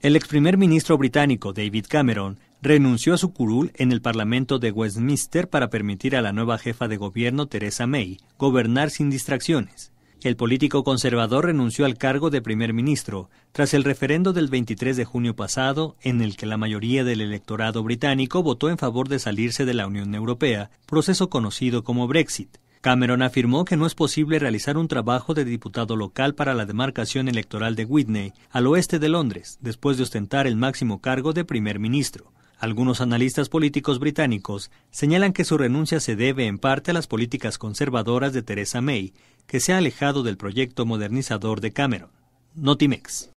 El ex primer ministro británico David Cameron renunció a su curul en el Parlamento de Westminster para permitir a la nueva jefa de gobierno Theresa May gobernar sin distracciones. El político conservador renunció al cargo de primer ministro tras el referendo del 23 de junio pasado, en el que la mayoría del electorado británico votó en favor de salirse de la Unión Europea, proceso conocido como Brexit. Cameron afirmó que no es posible realizar un trabajo de diputado local para la demarcación electoral de Whitney, al oeste de Londres, después de ostentar el máximo cargo de primer ministro. Algunos analistas políticos británicos señalan que su renuncia se debe en parte a las políticas conservadoras de Theresa May, que se ha alejado del proyecto modernizador de Cameron. Notimex.